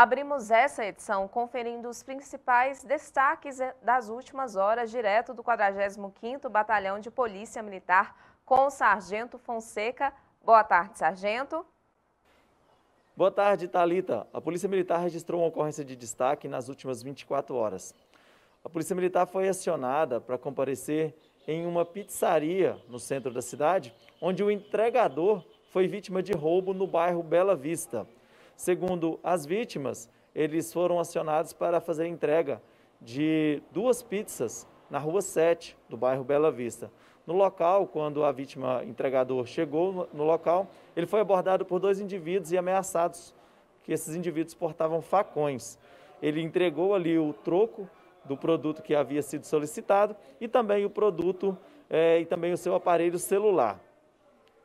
Abrimos essa edição conferindo os principais destaques eh, das últimas horas direto do 45º Batalhão de Polícia Militar com o Sargento Fonseca. Boa tarde, Sargento. Boa tarde, Talita. A Polícia Militar registrou uma ocorrência de destaque nas últimas 24 horas. A Polícia Militar foi acionada para comparecer em uma pizzaria no centro da cidade, onde o entregador foi vítima de roubo no bairro Bela Vista. Segundo as vítimas, eles foram acionados para fazer entrega de duas pizzas na Rua 7 do bairro Bela Vista. No local, quando a vítima entregador chegou no local, ele foi abordado por dois indivíduos e ameaçados que esses indivíduos portavam facões. Ele entregou ali o troco do produto que havia sido solicitado e também o produto eh, e também o seu aparelho celular.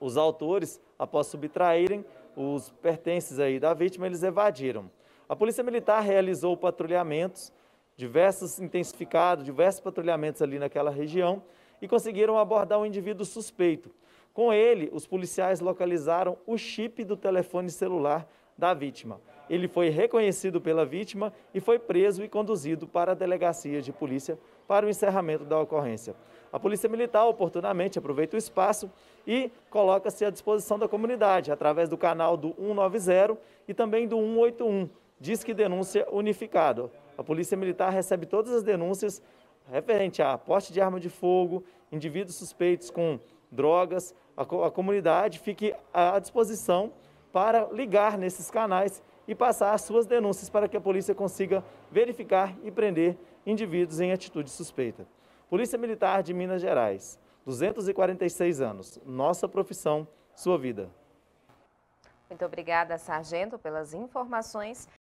Os autores, após subtraírem, os pertences aí da vítima, eles evadiram. A Polícia Militar realizou patrulhamentos, diversos intensificados, diversos patrulhamentos ali naquela região e conseguiram abordar um indivíduo suspeito. Com ele, os policiais localizaram o chip do telefone celular da vítima. Ele foi reconhecido pela vítima e foi preso e conduzido para a delegacia de polícia para o encerramento da ocorrência. A Polícia Militar, oportunamente, aproveita o espaço e coloca-se à disposição da comunidade através do canal do 190 e também do 181, Disque Denúncia Unificado. A Polícia Militar recebe todas as denúncias referente a porte de arma de fogo, indivíduos suspeitos com drogas. A, comunidade fique à disposição para ligar nesses canais e passar as suas denúncias para que a polícia consiga verificar e prender indivíduos em atitude suspeita. Polícia Militar de Minas Gerais, 246 anos. Nossa profissão, sua vida. Muito obrigada, Sargento, pelas informações.